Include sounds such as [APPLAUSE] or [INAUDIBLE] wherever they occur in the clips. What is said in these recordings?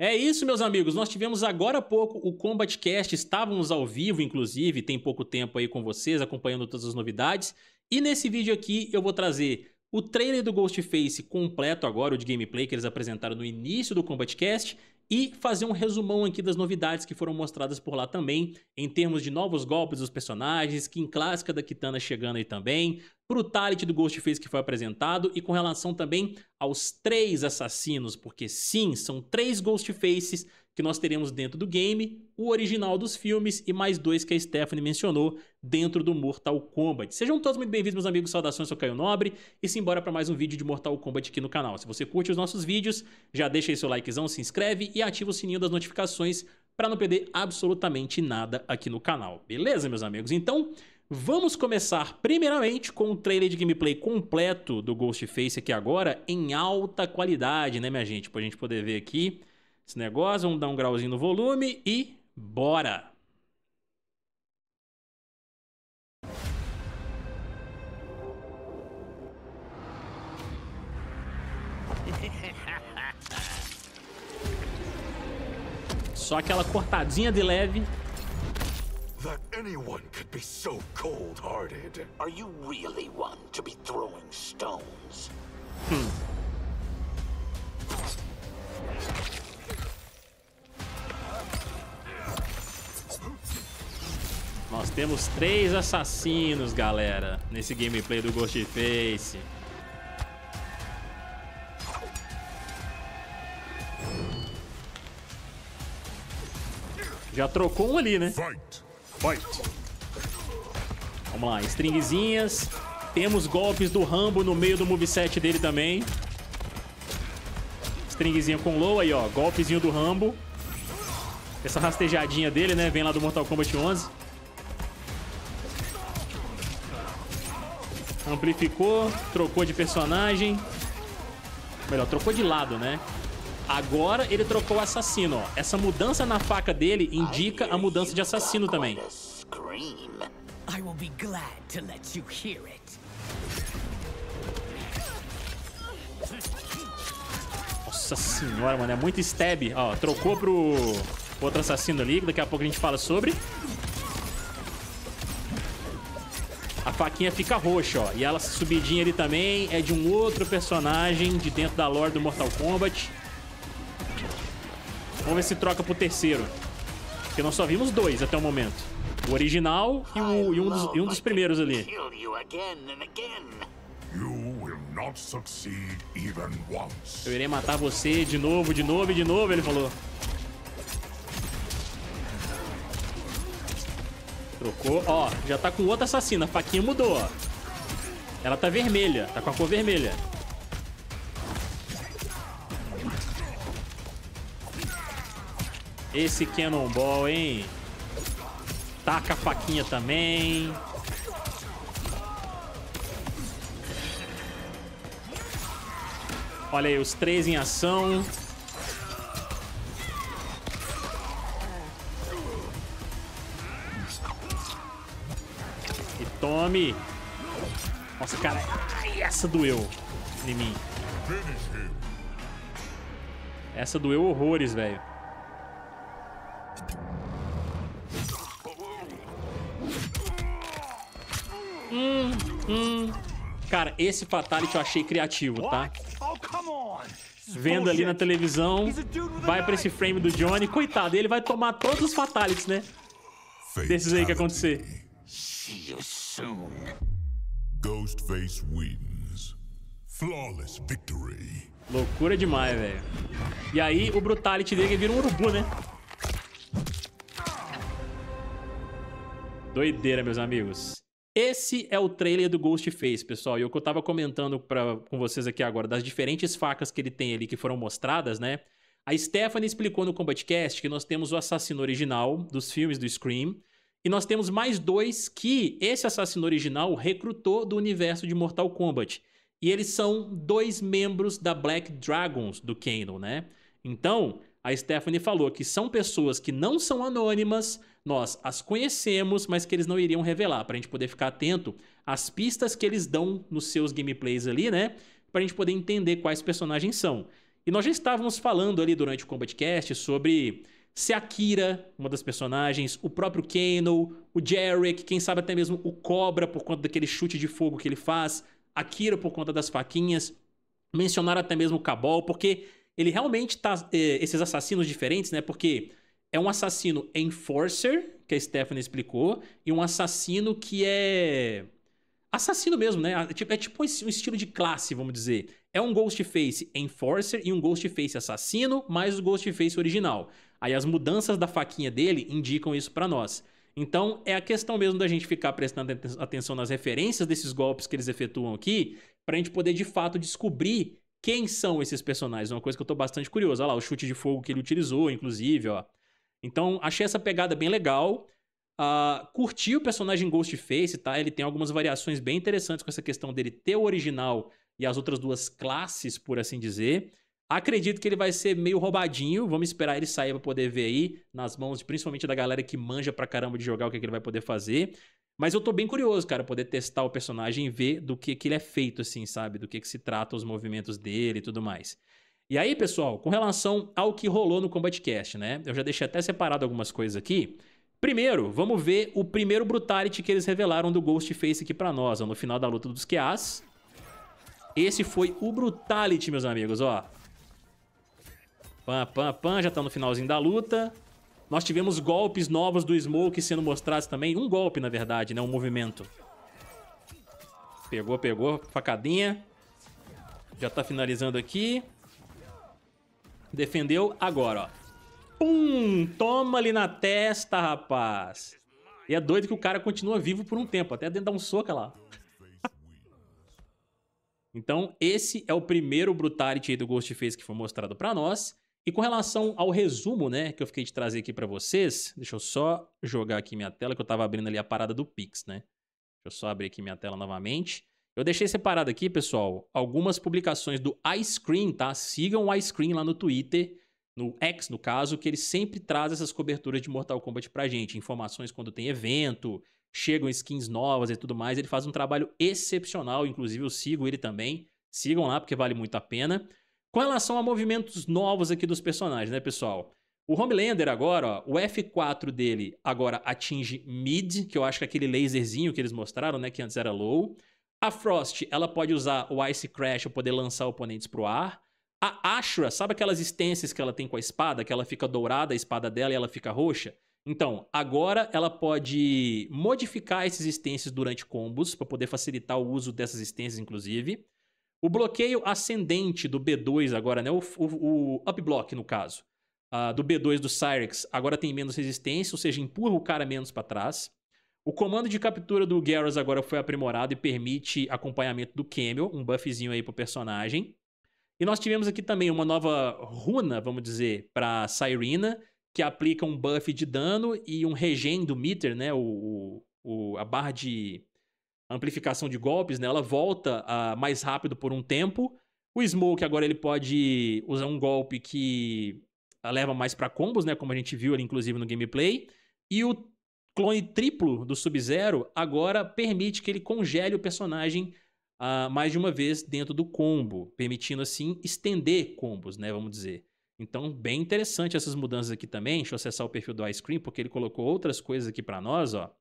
É isso, meus amigos. Nós tivemos agora há pouco o Combat Cast. Estávamos ao vivo, inclusive, tem pouco tempo aí com vocês, acompanhando todas as novidades. E nesse vídeo aqui eu vou trazer o trailer do Ghostface completo agora, o de gameplay que eles apresentaram no início do Combat Cast, e fazer um resumão aqui das novidades que foram mostradas por lá também, em termos de novos golpes dos personagens, Kim clássica da Kitana chegando aí também, brutality do Ghostface que foi apresentado e com relação também aos três assassinos, porque sim, são três Ghostfaces que nós teremos dentro do game, o original dos filmes e mais dois que a Stephanie mencionou dentro do Mortal Kombat. Sejam todos muito bem-vindos, meus amigos, saudações, eu sou Caio Nobre e simbora para mais um vídeo de Mortal Kombat aqui no canal. Se você curte os nossos vídeos, já deixa aí seu likezão, se inscreve e ativa o sininho das notificações para não perder absolutamente nada aqui no canal. Beleza, meus amigos? Então, vamos começar primeiramente com o trailer de gameplay completo do Ghostface aqui agora em alta qualidade, né, minha gente? Para a gente poder ver aqui esse negócio, vamos dar um grauzinho no volume e bora! [LAUGHS] Só aquela cortadinha de leve. That anyone could be so cold-hearted. Are you really one to be throwing stones? Hmm. Nós temos três assassinos, galera, nesse gameplay do Ghostface. Já trocou um ali, né? Fight. Fight. Vamos lá, stringzinhas. Temos golpes do Rambo no meio do moveset dele também. Stringzinha com low aí, ó. Golpezinho do Rambo. Essa rastejadinha dele, né? Vem lá do Mortal Kombat 11. Amplificou, trocou de personagem. Melhor, trocou de lado, né? Agora ele trocou o assassino, ó. Essa mudança na faca dele indica a mudança de assassino também. Nossa senhora, mano. É muito stab. Ó, trocou pro outro assassino ali. Daqui a pouco a gente fala sobre. faquinha fica roxa, ó. E ela subidinha ali também é de um outro personagem de dentro da lore do Mortal Kombat. Vamos ver se troca pro terceiro. Porque nós só vimos dois até o momento. O original e, o, e, um, dos, e um, dos, primeiros ali. Eu irei matar você de novo, de novo e de novo, ele falou. Trocou. Ó, já tá com outra assassina. A faquinha mudou, ó. Ela tá vermelha. Tá com a cor vermelha. Esse Cannonball, hein? Taca a faquinha também. Olha aí, os três em ação. Tome. Nossa, cara. Ai, essa doeu em mim. Essa doeu horrores, velho. Hum, hum. Cara, esse Fatality eu achei criativo, tá? Vendo ali na televisão, vai pra esse frame do Johnny. Coitado, ele vai tomar todos os Fatalities, né? Desses aí que acontecer soon. Ghostface wins. Flawless victory. Loucura demais, velho. E aí o brutality dele vira um urubu, né? Doideira, meus amigos. Esse é o trailer do Ghostface, pessoal. E o que eu tava comentando pra, com vocês aqui agora, das diferentes facas que ele tem ali que foram mostradas, né? A Stephanie explicou no Combatcast que nós temos o assassino original dos filmes do Scream, e nós temos mais dois que esse assassino original recrutou do universo de Mortal Kombat. E eles são dois membros da Black Dragons do Kano, né? Então, a Stephanie falou que são pessoas que não são anônimas, nós as conhecemos, mas que eles não iriam revelar, para a gente poder ficar atento às pistas que eles dão nos seus gameplays ali, né? Para a gente poder entender quais personagens são. E nós já estávamos falando ali durante o Combatcast sobre se a Kira, uma das personagens, o próprio Kano, o Jarek, quem sabe até mesmo o Cobra por conta daquele chute de fogo que ele faz, a Kira por conta das faquinhas, mencionaram até mesmo o Cabal, porque ele realmente tá. É, esses assassinos diferentes, né? Porque é um assassino enforcer, que a Stephanie explicou, e um assassino que é assassino mesmo, né? É tipo, é tipo um estilo de classe, vamos dizer. É um Ghostface Enforcer e um Ghostface assassino, mais o Ghostface original. Aí as mudanças da faquinha dele indicam isso para nós. Então é a questão mesmo da gente ficar prestando atenção nas referências desses golpes que eles efetuam aqui, pra gente poder de fato descobrir quem são esses personagens. É uma coisa que eu tô bastante curioso. Olha lá, o chute de fogo que ele utilizou, inclusive, ó. Então achei essa pegada bem legal. Uh, ah, curti o personagem Ghostface, tá? Ele tem algumas variações bem interessantes com essa questão dele ter o original e as outras duas classes, por assim dizer. Acredito que ele vai ser meio roubadinho. Vamos esperar ele sair pra poder ver aí, nas mãos principalmente da galera que manja pra caramba de jogar o que, é que ele vai poder fazer. Mas eu tô bem curioso, cara, poder testar o personagem e ver do que, que ele é feito, assim, sabe? Do que, que se trata os movimentos dele e tudo mais. E aí, pessoal, com relação ao que rolou no Combat Cast, né? Eu já deixei até separado algumas coisas aqui. Primeiro, vamos ver o primeiro brutality que eles revelaram do Ghostface aqui pra nós, ó, no final da luta dos QAs. Esse foi o brutality, meus amigos, ó. Pam, pam, pam, já tá no finalzinho da luta. Nós tivemos golpes novos do Smoke sendo mostrados também. Um golpe, na verdade, né? Um movimento. Pegou, pegou. Facadinha. Já tá finalizando aqui. Defendeu agora, ó. Pum! Toma ali na testa, rapaz. E é doido que o cara continua vivo por um tempo, até dar um soco lá. então, esse é o primeiro Brutality do Ghostface que foi mostrado pra nós. E com relação ao resumo, né, que eu fiquei de trazer aqui pra vocês, deixa eu só jogar aqui minha tela, que eu tava abrindo ali a parada do Pix, né. Deixa eu só abrir aqui minha tela novamente. Eu deixei separado aqui, pessoal, algumas publicações do Cream, tá? Sigam o Cream lá no Twitter no X, no caso, que ele sempre traz essas coberturas de Mortal Kombat pra gente, informações quando tem evento, chegam skins novas e tudo mais. Ele faz um trabalho excepcional, inclusive eu sigo ele também. Sigam lá porque vale muito a pena. Com relação a movimentos novos aqui dos personagens, né, pessoal? O Homelander agora, ó, o F4 dele agora atinge mid, que eu acho que é aquele laserzinho que eles mostraram, né, que antes era low. A Frost, ela pode usar o Ice Crash para poder lançar oponentes pro ar. A Ashura, sabe aquelas estences que ela tem com a espada, que ela fica dourada, a espada dela, e ela fica roxa? Então, agora ela pode modificar esses estences durante combos, para poder facilitar o uso dessas estences, inclusive. O bloqueio ascendente do B2 agora, né? O, o, o up block, no caso, uh, do B2 do Cyrex, agora tem menos resistência, ou seja, empurra o cara menos para trás. O comando de captura do Garrus agora foi aprimorado e permite acompanhamento do Camel, um buffzinho aí pro personagem. E nós tivemos aqui também uma nova runa, vamos dizer, para Cyrena, que aplica um buff de dano e um regen do meter, né? O, o, a barra de amplificação de golpes, né? Ela volta uh, mais rápido por um tempo. O Smoke agora ele pode usar um golpe que ah, leva mais para combos, né? Como a gente viu ali, inclusive, no gameplay. E o clone triplo do Sub-Zero agora permite que ele congele o personagem uh, mais de uma vez dentro do combo, permitindo assim estender combos, né? Vamos dizer. Então, bem interessante essas mudanças aqui também. Deixa eu acessar o perfil do Ice Cream, porque ele colocou outras coisas aqui para nós, ó.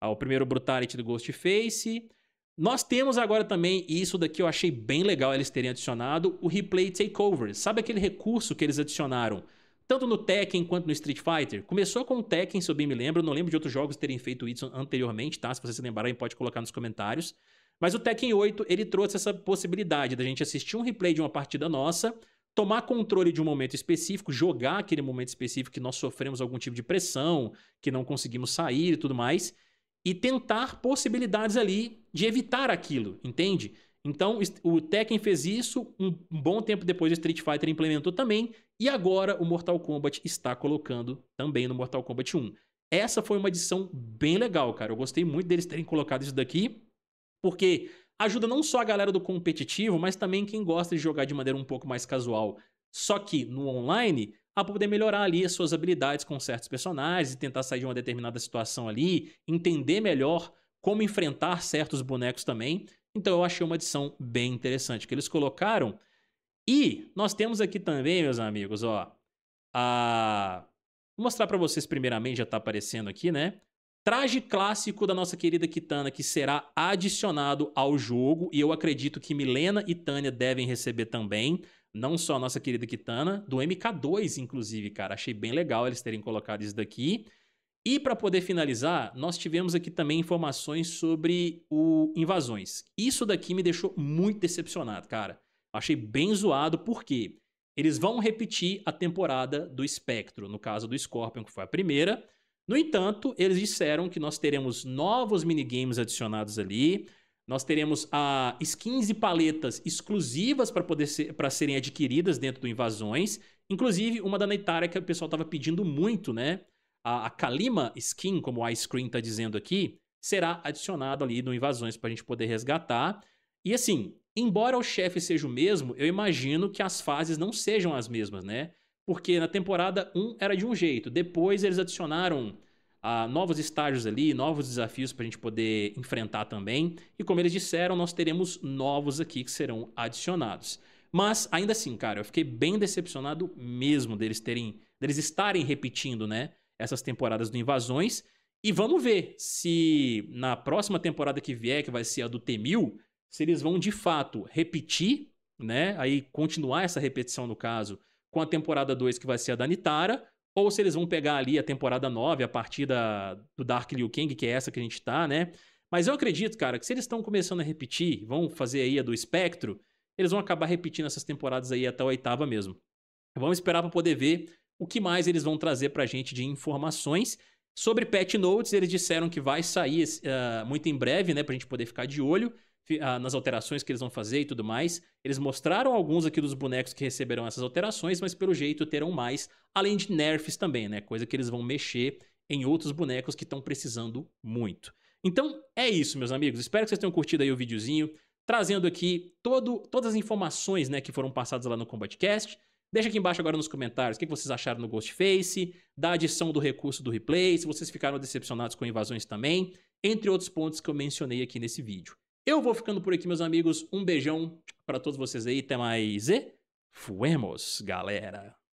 Ah, o primeiro Brutality do Ghostface. Nós temos agora também, e isso daqui eu achei bem legal eles terem adicionado, o Replay Takeover. Sabe aquele recurso que eles adicionaram? Tanto no Tekken quanto no Street Fighter. Começou com o Tekken, se eu bem me lembro. Não lembro de outros jogos terem feito isso anteriormente, tá? Se vocês se lembrarem, pode colocar nos comentários. Mas o Tekken 8, ele trouxe essa possibilidade da gente assistir um replay de uma partida nossa, tomar controle de um momento específico, jogar aquele momento específico que nós sofremos algum tipo de pressão, que não conseguimos sair e tudo mais, e tentar possibilidades ali de evitar aquilo, entende? Então, o Tekken fez isso, um bom tempo depois o Street Fighter implementou também, e agora o Mortal Kombat está colocando também no Mortal Kombat 1. Essa foi uma edição bem legal, cara. Eu gostei muito deles terem colocado isso daqui. Porque ajuda não só a galera do competitivo, mas também quem gosta de jogar de maneira um pouco mais casual, só que no online, a poder melhorar ali as suas habilidades com certos personagens e tentar sair de uma determinada situação ali, entender melhor como enfrentar certos bonecos também. Então eu achei uma adição bem interessante que eles colocaram. E nós temos aqui também, meus amigos, ó, a Vou mostrar para vocês primeiramente, já está aparecendo aqui, né? traje clássico da nossa querida Kitana que será adicionado ao jogo e eu acredito que Milena e Tânia devem receber também, não só a nossa querida Kitana, do MK2 inclusive, cara. Achei bem legal eles terem colocado isso daqui. E para poder finalizar, nós tivemos aqui também informações sobre o invasões. Isso daqui me deixou muito decepcionado, cara. Achei bem zoado porque eles vão repetir a temporada do Espectro, no caso do Scorpion, que foi a primeira, no entanto, eles disseram que nós teremos novos minigames adicionados ali, nós teremos ah, skins e paletas exclusivas para ser, serem adquiridas dentro do Invasões, inclusive uma da Neitara que o pessoal estava pedindo muito, né? A, a Kalima skin, como o Ice Cream está dizendo aqui, será adicionado ali no Invasões para a gente poder resgatar. E assim, embora o chefe seja o mesmo, eu imagino que as fases não sejam as mesmas, né? Porque na temporada 1 era de um jeito, depois eles adicionaram ah, novos estágios ali, novos desafios para a gente poder enfrentar também. E como eles disseram, nós teremos novos aqui que serão adicionados. Mas ainda assim, cara, eu fiquei bem decepcionado mesmo deles terem, deles estarem repetindo, né, essas temporadas do Invasões. E vamos ver se na próxima temporada que vier, que vai ser a do Temil, se eles vão de fato repetir, né, aí continuar essa repetição no caso com a temporada 2, que vai ser a da Nitara, ou se eles vão pegar ali a temporada 9, a partir da, do Dark Liu Kang, que é essa que a gente tá, né? Mas eu acredito, cara, que se eles estão começando a repetir, vão fazer aí a do espectro, eles vão acabar repetindo essas temporadas aí até a oitava mesmo. Vamos esperar para poder ver o que mais eles vão trazer pra gente de informações. Sobre Pet Notes, eles disseram que vai sair uh, muito em breve, né? Pra gente poder ficar de olho. Ah, nas alterações que eles vão fazer e tudo mais. Eles mostraram alguns aqui dos bonecos que receberão essas alterações, mas pelo jeito terão mais, além de nerfs também, né? Coisa que eles vão mexer em outros bonecos que estão precisando muito. Então é isso, meus amigos. Espero que vocês tenham curtido aí o videozinho, trazendo aqui todo, todas as informações né, que foram passadas lá no Combatcast. Deixa aqui embaixo agora nos comentários o que vocês acharam no Ghostface, da adição do recurso do replay, se vocês ficaram decepcionados com invasões também, entre outros pontos que eu mencionei aqui nesse vídeo. Eu vou ficando por aqui, meus amigos. Um beijão para todos vocês aí. Até mais e fuemos, galera!